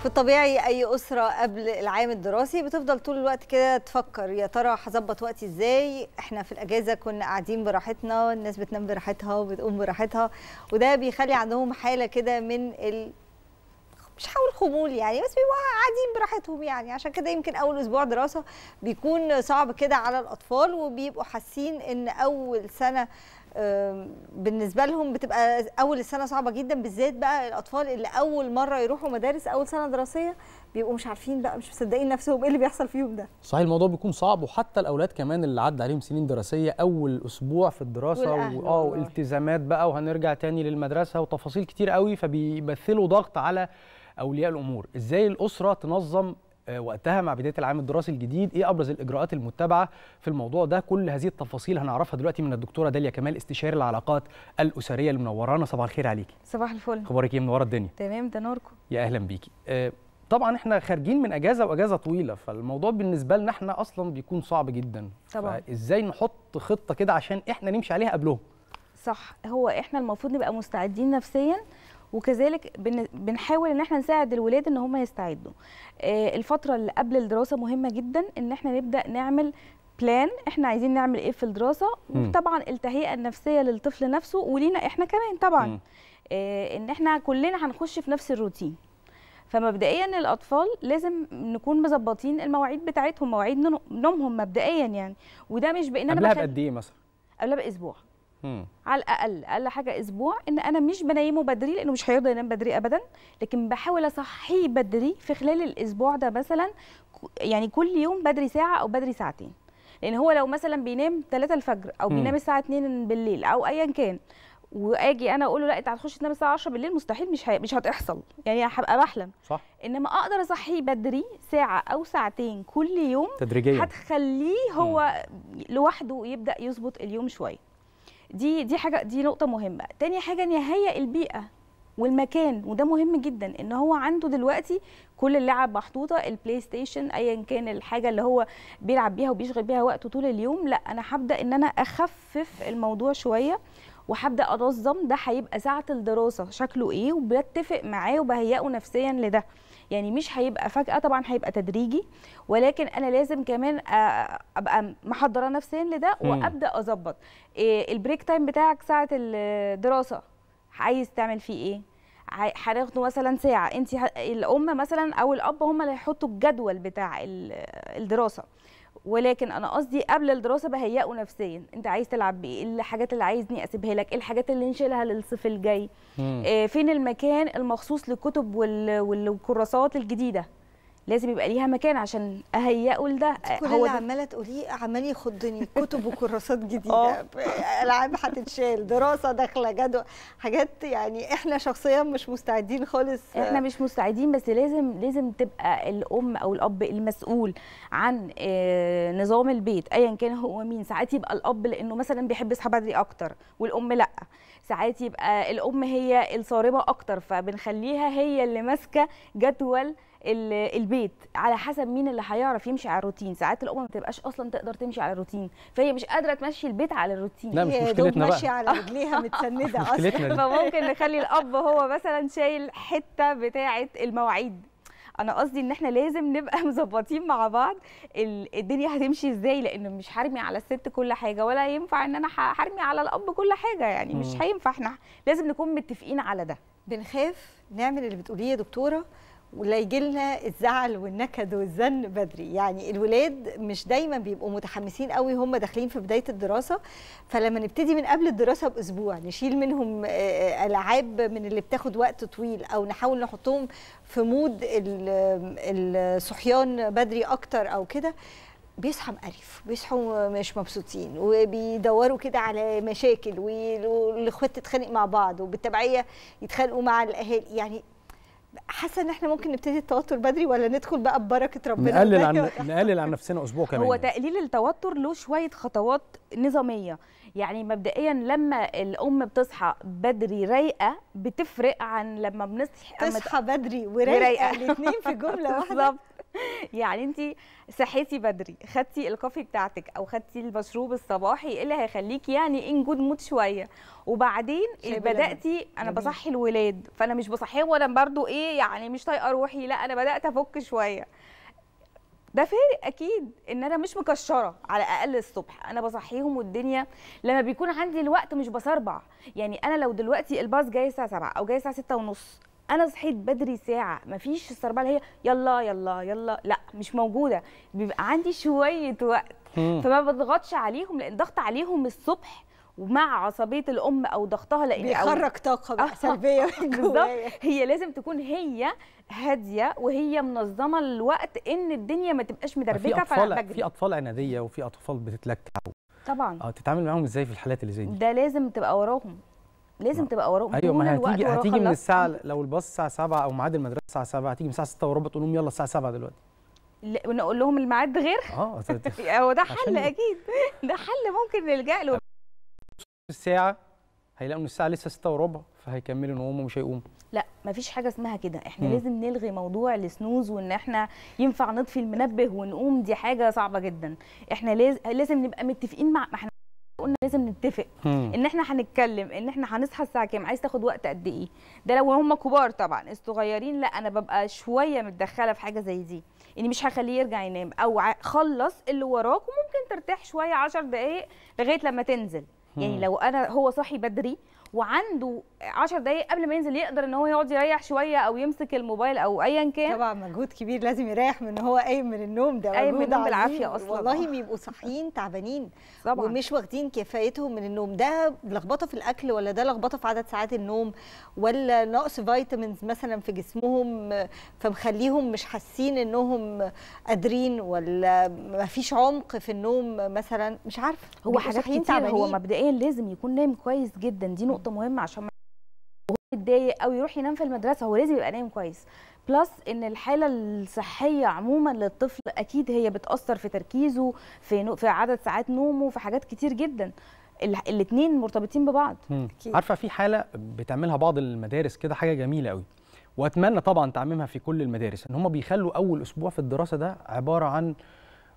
في الطبيعي اي اسره قبل العام الدراسي بتفضل طول الوقت كده تفكر يا ترى هظبط وقتي ازاي احنا في الاجازه كنا قاعدين براحتنا الناس بتنام براحتها وبتقوم براحتها وده بيخلي عندهم حاله كده من ال... مش هقول خمول يعني بس بيبقوا قاعدين براحتهم يعني عشان كده يمكن اول اسبوع دراسه بيكون صعب كده على الاطفال وبيبقوا حاسين ان اول سنه بالنسبه لهم بتبقى اول السنه صعبه جدا بالذات بقى الاطفال اللي اول مره يروحوا مدارس اول سنه دراسيه بيبقوا مش عارفين بقى مش مصدقين نفسهم ايه اللي بيحصل فيهم ده صحيح الموضوع بيكون صعب وحتى الاولاد كمان اللي عدى عليهم سنين دراسيه اول اسبوع في الدراسه واه والتزامات بقى وهنرجع تاني للمدرسه وتفاصيل كتير قوي فبيمثلوا ضغط على اولياء الامور ازاي الاسره تنظم آه، وقتها مع بدايه العام الدراسي الجديد ايه ابرز الاجراءات المتبعه في الموضوع ده كل هذه التفاصيل هنعرفها دلوقتي من الدكتوره داليا كمال استشاري العلاقات الاسريه المنورانا صباح الخير عليكي صباح الفل اخبارك ايه منوره الدنيا تمام ده نوركم يا اهلا بيكي آه، طبعا احنا خارجين من اجازه واجازه طويله فالموضوع بالنسبه لنا احنا اصلا بيكون صعب جدا طبعا ازاي نحط خطه كده عشان احنا نمشي عليها قبلهم صح هو احنا المفروض نبقى مستعدين نفسيا وكذلك بنحاول ان احنا نساعد الولاد ان هم يستعدوا آه، الفتره اللي قبل الدراسه مهمه جدا ان احنا نبدا نعمل بلان احنا عايزين نعمل ايه في الدراسه وطبعا التهيئه النفسيه للطفل نفسه ولينا احنا كمان طبعا آه، ان احنا كلنا هنخش في نفس الروتين فمبدئيا الاطفال لازم نكون مظبطين المواعيد بتاعتهم مواعيد نومهم مبدئيا يعني وده مش بان انا قبلها بقد ايه مثلا قبلها باسبوع مم. على الاقل اقل حاجه اسبوع ان انا مش بنيمه بدري لانه مش هيرضى ينام بدري ابدا لكن بحاول اصحيه بدري في خلال الاسبوع ده مثلا يعني كل يوم بدري ساعه او بدري ساعتين لان هو لو مثلا بينام 3 الفجر او بينام الساعه 2 بالليل او ايا كان واجي انا اقول له لا انت هتخش تنام الساعه 10 بالليل مستحيل مش مش هتحصل يعني هبقى بحلم صح انما اقدر اصحيه بدري ساعه او ساعتين كل يوم تدريجيا هتخليه هو مم. لوحده يبدا يظبط اليوم شويه دي دي حاجه دي نقطه مهمه تاني حاجه ان يهيئ البيئه والمكان وده مهم جدا ان هو عنده دلوقتي كل اللعب محطوطه البلاي ستيشن ايا كان الحاجه اللي هو بيلعب بيها وبيشغل بيها وقته طول اليوم لا انا هبدا ان انا اخفف الموضوع شويه وهبدا انظم ده هيبقى ساعه الدراسه شكله ايه وبتفق معاه وبهيئه نفسيا لده يعني مش هيبقى فجاه طبعا هيبقى تدريجي ولكن انا لازم كمان آه، ابقى محضره نفسيا لده وابدا اظبط إيه، البريك تايم بتاعك ساعه الدراسه عايز تعمل فيه ايه هناخده مثلا ساعه انت الام مثلا او الاب هم اللي هيحطوا الجدول بتاع الدراسه ولكن انا قصدي قبل الدراسه بهيئه نفسيا انت عايز تلعب بايه إيه الحاجات اللي عايزني اسيبها لك إيه الحاجات اللي نشيلها للصيف الجاي آه فين المكان المخصوص للكتب والكراسات الجديده لازم يبقى ليها مكان عشان اهيئه لده كل هو اللي عماله تقوليه عمال يخضني كتب وكراسات جديده آه. العاب هتتشال دراسه داخله جدول حاجات يعني احنا شخصيا مش مستعدين خالص احنا مش مستعدين بس لازم لازم تبقى الام او الاب المسؤول عن آه، نظام البيت ايا كان هو مين ساعات يبقى الاب لانه مثلا بيحب يصحى بدري اكتر والام لا ساعات يبقى الام هي الصارمه اكتر فبنخليها هي اللي ماسكه جدول البيت على حسب مين اللي هيعرف يمشي على الروتين ساعات الام ما بتبقاش اصلا تقدر تمشي على الروتين فهي مش قادره تمشي البيت على الروتين لا مش مشكلتنا بقى ماشيه على رجليها متسنده اصلا فممكن نخلي الاب هو مثلا شايل حته بتاعه المواعيد انا قصدي ان احنا لازم نبقى مظبطين مع بعض الدنيا هتمشي ازاي لان مش هرمي على الست كل حاجه ولا ينفع ان انا هرمي على الاب كل حاجه يعني مش هينفع احنا لازم نكون متفقين على ده بنخاف نعمل اللي بتقوليه يا دكتوره ولا يجي لنا الزعل والنكد والزن بدري يعني الولاد مش دايما بيبقوا متحمسين قوي هم داخلين في بدايه الدراسه فلما نبتدي من قبل الدراسه باسبوع نشيل منهم آه، آه، العاب من اللي بتاخد وقت طويل او نحاول نحطهم في مود الصحيان بدري اكتر او كده بيصحى مقرف بيصحوا مش مبسوطين وبيدوروا كده على مشاكل والاخوات تتخانق مع بعض وبالتبعيه يتخانقوا مع الاهالي يعني حاسه ان احنا ممكن نبتدي التوتر بدري ولا ندخل بقى ببركه ربنا نقلل عن نقلل عن نفسنا اسبوع كمان هو تقليل التوتر له شويه خطوات نظاميه يعني مبدئيا لما الام بتصحى بدري رايقه بتفرق عن لما بنصحى تصحى بدري ورايقه الاثنين في جمله واحده بالظبط يعني انت صحيتي بدري خدتي الكوفي بتاعتك او خدتي المشروب الصباحي إيه اللي هيخليكي يعني ان جود مود شويه وبعدين بداتي انا بصحي الولاد فانا مش بصحيهم وانا برضو ايه يعني مش طايقه روحي لا انا بدات افك شويه ده فارق اكيد ان انا مش مكشره على الاقل الصبح انا بصحيهم والدنيا لما بيكون عندي الوقت مش بسربع يعني انا لو دلوقتي الباص جاي الساعه 7 او جاي الساعه 6 ونص انا صحيت بدري ساعه مفيش السربعه اللي هي يلا يلا يلا لا مش موجوده بيبقى عندي شويه وقت فما بضغطش عليهم لان ضغط عليهم الصبح ومع عصبيه الام او ضغطها لان بيخرج طاقه بقى سلبيه بالظبط هي لازم تكون هي هاديه وهي منظمه الوقت ان الدنيا ما تبقاش مدربكه في اطفال في اطفال عناديه وفي اطفال بتتلكع طبعا اه تتعامل معاهم ازاي في الحالات اللي زي دي ده لازم تبقى وراهم لازم تبقى وراهم ايوه ما هتيجي هتيجي من الساعه لو الباص الساعه 7 او ميعاد المدرسه الساعه 7 هتيجي من الساعه 6 وربع تقول لهم يلا الساعه 7 دلوقتي ونقول لهم الميعاد غير اه يعني هو ده حل اكيد ده حل ممكن نلجا له الساعه هيلاقوا ان الساعه لسه 6 وربع فهيكملوا نوم ومش هيقوموا لا مفيش حاجه اسمها كده احنا مم. لازم نلغي موضوع السنوز وان احنا ينفع نطفي المنبه ونقوم دي حاجه صعبه جدا احنا لازم نبقى متفقين مع احنا قلنا لازم نتفق مم. ان احنا هنتكلم ان احنا هنصحى الساعه كام عايز تاخد وقت قد ايه ده لو هم كبار طبعا الصغيرين لا انا ببقى شويه متدخله في حاجه زي دي اني يعني مش هخليه يرجع ينام او خلص اللي وراك وممكن ترتاح شويه 10 دقائق لغايه لما تنزل يعني لو انا هو صاحي بدري وعنده 10 دقائق قبل ما ينزل يقدر ان هو يقعد يريح شويه او يمسك الموبايل او ايا كان طبعا مجهود كبير لازم يريح من هو قايم من النوم ده قايم من النوم بالعافيه اصلا والله بيبقوا صاحيين تعبانين طبعا ومش واخدين كفايتهم من النوم ده لخبطه في الاكل ولا ده لخبطه في عدد ساعات النوم ولا نقص فيتامينز مثلا في جسمهم فمخليهم مش حاسين انهم قادرين ولا ما فيش عمق في النوم مثلا مش عارفه هو حاجات كتير تعبانين. هو مبدئيا لازم يكون نايم كويس جدا دي نقطه نقطه مهمه عشان متضايق او يروح ينام في المدرسه هو لازم يبقى نايم كويس بلس ان الحاله الصحيه عموما للطفل اكيد هي بتاثر في تركيزه في نو... في عدد ساعات نومه في حاجات كتير جدا الاثنين مرتبطين ببعض عارفه في حاله بتعملها بعض المدارس كده حاجه جميله قوي واتمنى طبعا تعميمها في كل المدارس ان هم بيخلوا اول اسبوع في الدراسه ده عباره عن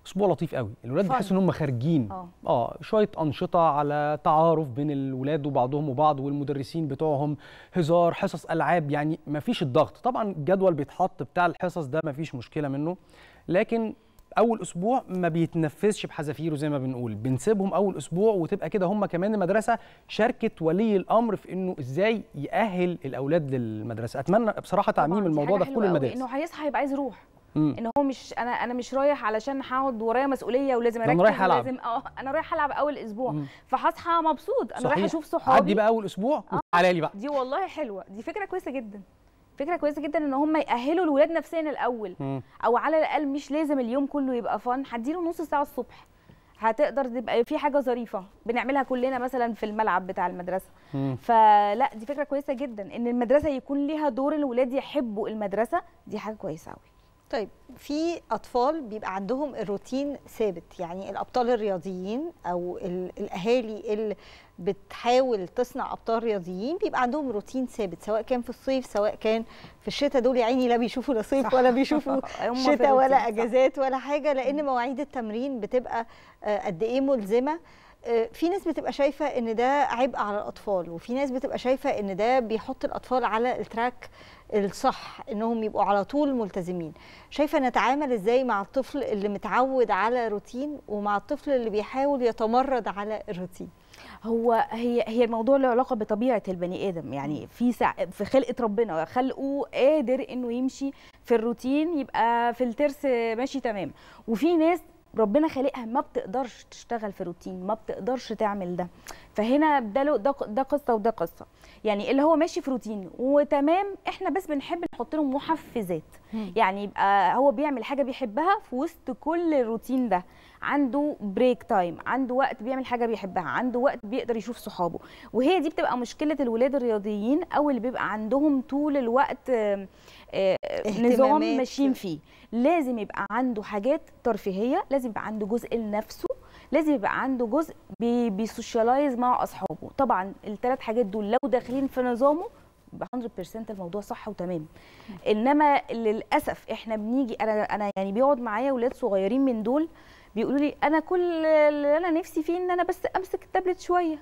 اسبوع لطيف قوي الولاد بحس ان هم خارجين آه. اه, شويه انشطه على تعارف بين الولاد وبعضهم وبعض والمدرسين بتوعهم هزار حصص العاب يعني ما فيش الضغط طبعا الجدول بيتحط بتاع الحصص ده ما فيش مشكله منه لكن اول اسبوع ما بيتنفذش بحذافيره زي ما بنقول بنسيبهم اول اسبوع وتبقى كده هم كمان المدرسه شاركت ولي الامر في انه ازاي ياهل الاولاد للمدرسه اتمنى بصراحه تعميم الموضوع ده في كل المدارس انه هيصحى يبقى عايز يروح مم. ان هو مش انا انا مش رايح علشان هقعد ورايا مسؤوليه ولازم اركز رايح ألعب. ولازم اه انا رايح العب اول اسبوع فهصحى مبسوط انا رايح اشوف صحابي عدي بقى اول اسبوع آه. على لي بقى دي والله حلوه دي فكره كويسه جدا فكره كويسه جدا ان هم ياهلوا الولاد نفسيا الاول مم. او على الاقل مش لازم اليوم كله يبقى فن هديله نص ساعه الصبح هتقدر تبقى في حاجه ظريفه بنعملها كلنا مثلا في الملعب بتاع المدرسه مم. فلا دي فكره كويسه جدا ان المدرسه يكون ليها دور الولاد يحبوا المدرسه دي حاجه كويسه قوي طيب في اطفال بيبقى عندهم الروتين ثابت يعني الابطال الرياضيين او الاهالي اللي بتحاول تصنع ابطال رياضيين بيبقى عندهم روتين ثابت سواء كان في الصيف سواء كان في الشتاء دول يا عيني لا بيشوفوا لا صيف ولا بيشوفوا شتاء ولا اجازات ولا حاجه لان مواعيد التمرين بتبقى آه، قد ايه ملزمه آه، في ناس بتبقى شايفه ان ده عبء على الاطفال وفي ناس بتبقى شايفه ان ده بيحط الاطفال على التراك الصح انهم يبقوا على طول ملتزمين شايفه نتعامل ازاي مع الطفل اللي متعود على روتين ومع الطفل اللي بيحاول يتمرد على الروتين هو هي هي الموضوع له علاقه بطبيعه البني ادم يعني في سع... في خلقه ربنا خلقه قادر انه يمشي في الروتين يبقى في الترس ماشي تمام وفي ناس ربنا خالقها ما بتقدرش تشتغل في روتين ما بتقدرش تعمل ده فهنا ده ده قصه وده قصه يعني اللي هو ماشي في روتين وتمام احنا بس بنحب نحط له محفزات يعني يبقى هو بيعمل حاجه بيحبها في وسط كل الروتين ده عنده بريك تايم عنده وقت بيعمل حاجه بيحبها عنده وقت بيقدر يشوف صحابه وهي دي بتبقى مشكله الولاد الرياضيين او اللي بيبقى عندهم طول الوقت آه، آه، نظام ماشيين فيه لازم يبقى عنده حاجات ترفيهيه لازم يبقى عنده جزء لنفسه لازم يبقى عنده جزء بيسوشيالايز مع اصحابه طبعا الثلاث حاجات دول لو داخلين في نظامه 100% الموضوع صح وتمام انما للاسف احنا بنيجي انا انا يعني بيقعد معايا اولاد صغيرين من دول بيقولوا لي انا كل اللي انا نفسي فيه ان انا بس امسك التابلت شويه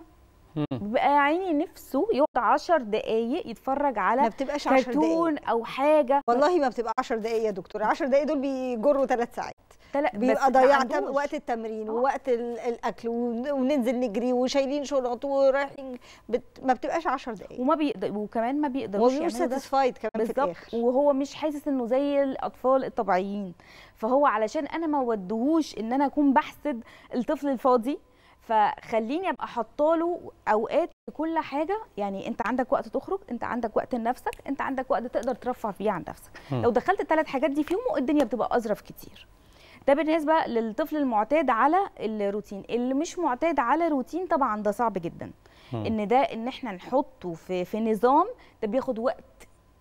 بيبقى يا عيني نفسه يقعد 10 دقايق يتفرج على ما بتبقاش 10 دقايق او حاجه والله ما بتبقى 10 دقايق يا دكتور 10 دقايق دول بيجروا 3 ساعات بيبقى ضيعت وقت التمرين أوه. ووقت الاكل وننزل نجري وشايلين شنط ورايحين بت... ما بتبقاش 10 دقايق وما بيقدر وكمان ما بيقدرش ومش ساتيسفايد كمان في الاخر وهو مش حاسس انه زي الاطفال الطبيعيين فهو علشان انا ما ودهوش ان انا اكون بحسد الطفل الفاضي فخليني ابقى حاطه له اوقات لكل حاجه يعني انت عندك وقت تخرج انت عندك وقت لنفسك انت عندك وقت تقدر ترفع فيه عن نفسك م. لو دخلت الثلاث حاجات دي في يومه الدنيا بتبقى اظرف كتير ده بالنسبه للطفل المعتاد على الروتين اللي مش معتاد على روتين طبعا ده صعب جدا م. ان ده ان احنا نحطه في في نظام ده بياخد وقت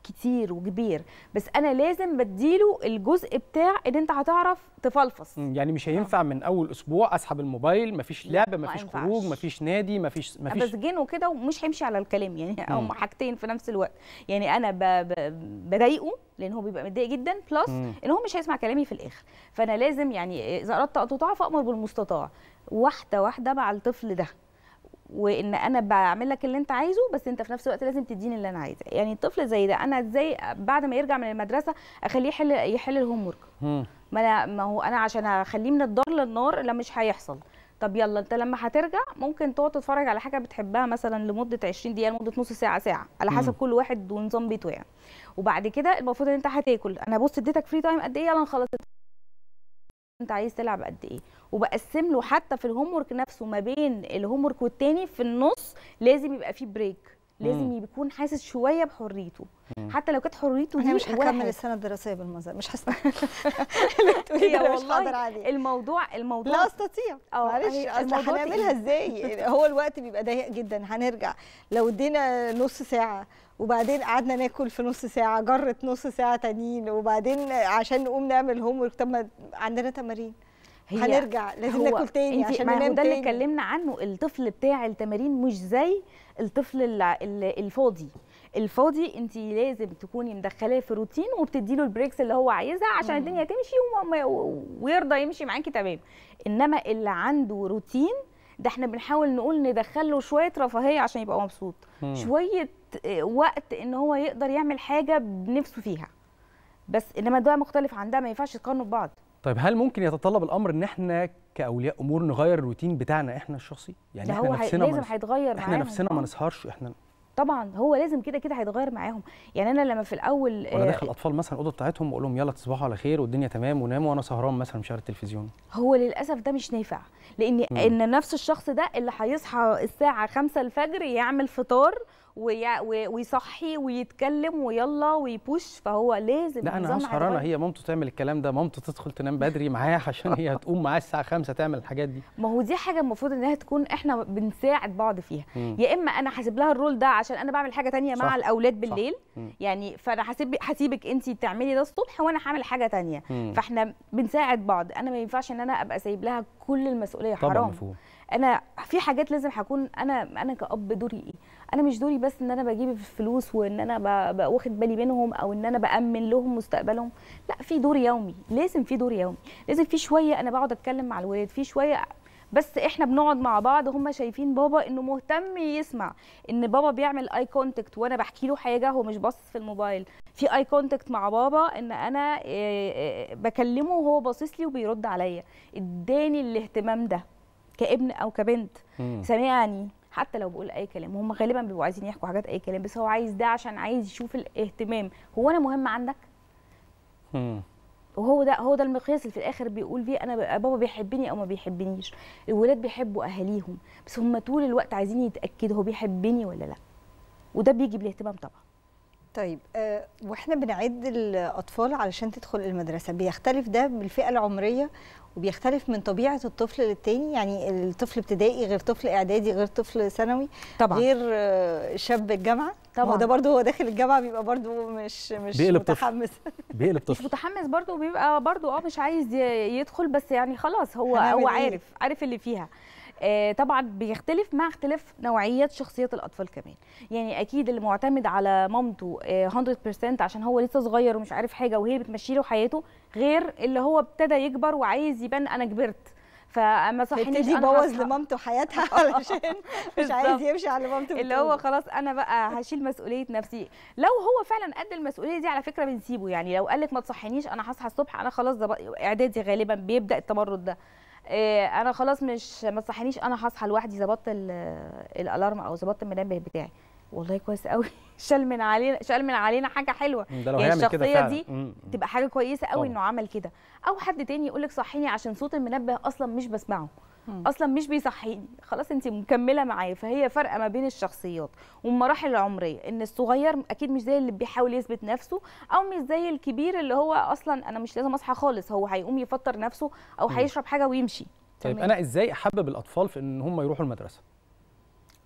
كتير وكبير بس انا لازم بديله الجزء بتاع ان انت هتعرف تفلفص يعني مش آه. هينفع من اول اسبوع اسحب الموبايل مفيش لعبه مفيش ما خروج مفيش نادي مفيش مفيش بس جن وكده ومش هيمشي على الكلام يعني هم حاجتين في نفس الوقت يعني انا بضايقه لان هو بيبقى متضايق جدا بلس ان هو مش هيسمع كلامي في الاخر فانا لازم يعني اذا اردت ان تطاع فامر بالمستطاع واحده واحده مع الطفل ده وان انا بعمل لك اللي انت عايزه بس انت في نفس الوقت لازم تديني اللي انا عايزه يعني الطفل زي ده انا ازاي بعد ما يرجع من المدرسه اخليه يحل يحل الهوم ورك ما انا ما هو انا عشان اخليه من الدار للنار لا مش هيحصل طب يلا انت لما هترجع ممكن تقعد تتفرج على حاجه بتحبها مثلا لمده 20 دقيقه لمده نص ساعه ساعه على حسب كل واحد ونظام بيته يعني وبعد كده المفروض ان انت هتاكل انا بص اديتك فري تايم قد ايه يلا نخلص انت عايز تلعب قد ايه وبقسم له حتى في الهومورك نفسه ما بين الهومورك والتاني في النص لازم يبقى فيه بريك لازم مم. يكون حاسس شويه بحريته مم. حتى لو كانت حريته دي مش هكمل السنه الدراسيه بالمنظر مش حاسه هي والله عليه الموضوع الموضوع لا استطيع اه، معلش هنعملها ازاي هو الوقت بيبقى ضيق جدا هنرجع لو ادينا نص ساعه وبعدين قعدنا ناكل في نص ساعه جرت نص ساعه تانيين وبعدين عشان نقوم نعمل هوم ورك طب ما عندنا تمارين هنرجع لازم ناكل تاني عشان ما ننام ده اللي اتكلمنا عنه الطفل بتاع التمارين مش زي الطفل الفاضي الفاضي انت لازم تكوني مدخلاه في روتين وبتدي له البريكس اللي هو عايزها عشان الدنيا تمشي ويرضى يمشي معاكي تمام انما اللي عنده روتين ده احنا بنحاول نقول ندخل له شويه رفاهيه عشان يبقى مبسوط مم. شويه آه، وقت ان هو يقدر يعمل حاجه بنفسه فيها بس انما ده مختلف عن ده ما ينفعش تقارنوا ببعض طيب هل ممكن يتطلب الامر ان احنا كاولياء امور نغير الروتين بتاعنا احنا الشخصي يعني احنا هو نفسنا لازم هيتغير احنا معاهم. نفسنا ما نسهرش احنا طبعا هو لازم كده كده هيتغير معاهم يعني انا لما في الاول وانا آه، داخل الاطفال مثلا الاوضه بتاعتهم واقول لهم يلا تصبحوا على خير والدنيا تمام وناموا وانا سهران مثلا مش عارف التلفزيون هو للاسف ده مش نافع لان مم. ان نفس الشخص ده اللي هيصحى الساعه 5 الفجر يعمل فطار ويصحي ويتكلم ويلا ويبوش فهو لازم لا انا هسهر هي مامته تعمل الكلام ده مامته تدخل تنام بدري معاها عشان هي هتقوم معاها الساعه 5 تعمل الحاجات دي ما هو دي حاجه المفروض انها تكون احنا بنساعد بعض فيها مم. يا اما انا هسيب لها الرول ده عشان انا بعمل حاجه تانية صح. مع الاولاد بالليل يعني فانا هسيب هسيبك انت تعملي ده الصبح وانا هعمل حاجه تانية فاحنا بنساعد بعض انا ما ينفعش ان انا ابقى سايب لها كل المسؤوليه حرام طبعا مفهوم. انا في حاجات لازم هكون انا انا كاب دوري ايه انا مش دوري بس ان انا بجيب الفلوس وان انا واخد بالي منهم او ان انا بامن لهم مستقبلهم لا في دور يومي لازم في دور يومي لازم في شويه انا بقعد اتكلم مع الولاد في شويه بس احنا بنقعد مع بعض هم شايفين بابا انه مهتم يسمع ان بابا بيعمل اي كونتاكت وانا بحكي له حاجه هو مش باصص في الموبايل في اي كونتاكت مع بابا ان انا بكلمه وهو باصص لي وبيرد عليا اداني الاهتمام ده كابن او كبنت سامعني حتى لو بقول اي كلام وهم غالبا بيبقوا عايزين يحكوا حاجات اي كلام بس هو عايز ده عشان عايز يشوف الاهتمام هو انا مهم عندك وهو ده هو ده المقياس اللي في الاخر بيقول بيه انا بابا بيحبني او ما بيحبنيش الولاد بيحبوا اهاليهم بس هم طول الوقت عايزين يتاكدوا هو بيحبني ولا لا وده بيجي بالاهتمام طبعا طيب أه واحنا بنعد الاطفال علشان تدخل المدرسه بيختلف ده بالفئه العمريه وبيختلف من طبيعه الطفل للتاني يعني الطفل ابتدائي غير طفل اعدادي غير طفل ثانوي طبعا غير آه، شاب الجامعه طبعا هو ده برضه هو داخل الجامعه بيبقى برضه مش مش بيقلب متحمس بيقلب طفل مش متحمس برضه وبيبقى برضه اه مش عايز يدخل بس يعني خلاص هو هو عارف عارف اللي فيها آه، طبعا بيختلف مع اختلاف نوعيات شخصيه الاطفال كمان يعني اكيد اللي معتمد على مامته 100% آه، عشان هو لسه صغير ومش عارف حاجه وهي بتمشي له حياته غير اللي هو ابتدى يكبر وعايز يبان انا كبرت فما صحينيش يبتدي يبوظ لمامته حياتها آه، علشان مش عايز يمشي على مامته اللي هو خلاص انا بقى هشيل مسؤوليه نفسي لو هو فعلا قد المسؤوليه دي على فكره بنسيبه يعني لو قال لك ما تصحينيش انا هصحى الصبح انا خلاص اعدادي غالبا بيبدا التمرد ده آه، انا خلاص مش ما تصحينيش انا هصحى لوحدي ظبطت الالارم او ظبطت المنبه بتاعي والله كويس قوي شال من علينا شال من علينا حاجه حلوه ده لو يعني الشخصيه دي تبقى حاجه كويسه قوي انه عمل كده او حد تاني يقول لك صحيني عشان صوت المنبه اصلا مش بسمعه اصلا مش بيصحيني خلاص انت مكمله معايا فهي فرقه ما بين الشخصيات والمراحل العمريه ان الصغير اكيد مش زي اللي بيحاول يثبت نفسه او مش زي الكبير اللي هو اصلا انا مش لازم اصحى خالص هو هيقوم يفطر نفسه او هيشرب حاجه ويمشي طيب انا ازاي احبب الاطفال في ان هم يروحوا المدرسه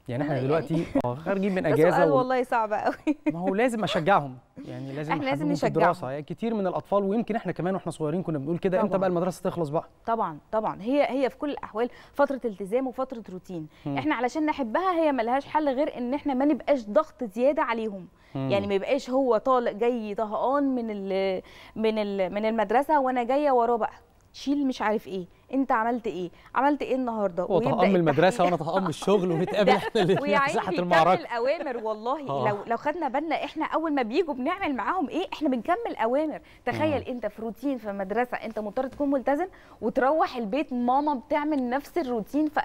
يعني احنا أيوة، يعني دلوقتي آه، خارجين من اجازه سؤال و... والله صعب قوي ما هو لازم اشجعهم يعني لازم احنا لازم نشجعهم الدراسه يعني كتير من الاطفال ويمكن احنا كمان واحنا صغيرين كنا بنقول كده امتى بقى المدرسه تخلص بقى طبعا طبعا هي هي في كل الاحوال فتره التزام وفتره روتين م. احنا علشان نحبها هي لهاش حل غير ان احنا ما نبقاش ضغط زياده عليهم م. يعني ما يبقاش هو طالع جاي طهقان من الـ من الـ من المدرسه وانا جايه وراه بقى شيل مش عارف ايه انت عملت ايه عملت ايه النهارده هو طقم المدرسه وانا طقم الشغل ونتقابل احنا الاثنين في ساحه المعركه الاوامر والله آه. لو لو خدنا بالنا احنا اول ما بيجوا بنعمل معاهم ايه احنا بنكمل اوامر تخيل آه. انت في روتين في مدرسه انت مضطر تكون ملتزم وتروح البيت ماما بتعمل نفس الروتين ف...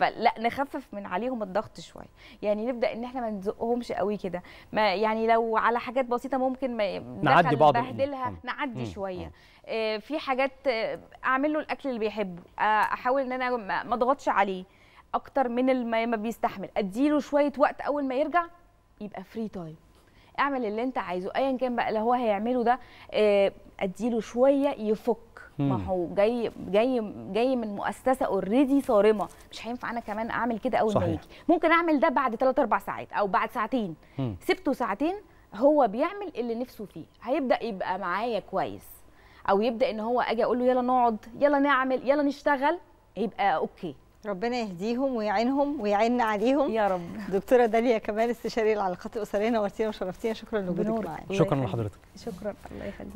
فلا نخفف من عليهم الضغط شويه يعني نبدا ان احنا ما نزقهمش قوي كده ما يعني لو على حاجات بسيطه ممكن ما نعدي بعض نبهدلها نعدي شويه آه، في حاجات آه، اعمل له الاكل اللي بيحبه آه، احاول ان انا ما اضغطش عليه اكتر من ما بيستحمل اديله شويه وقت اول ما يرجع يبقى فري تايم اعمل اللي انت عايزه ايا كان بقى اللي هو هيعمله ده اديله شويه يفك ما هو جاي جاي جاي من مؤسسه اوريدي صارمه مش هينفع انا كمان اعمل كده اول ما يجي ممكن اعمل ده بعد 3 4 ساعات او بعد ساعتين مم. سبته ساعتين هو بيعمل اللي نفسه فيه هيبدا يبقى معايا كويس او يبدا ان هو اجي اقول له يلا نقعد يلا نعمل يلا نشتغل يبقى اوكي ربنا يهديهم ويعينهم ويعيننا عليهم يا رب دكتوره داليا كمال استشاري العلاقات الاسريه نورتينا وشرفتينا شكرا لوجودك معانا شكرا لحضرتك شكرا الله يخليك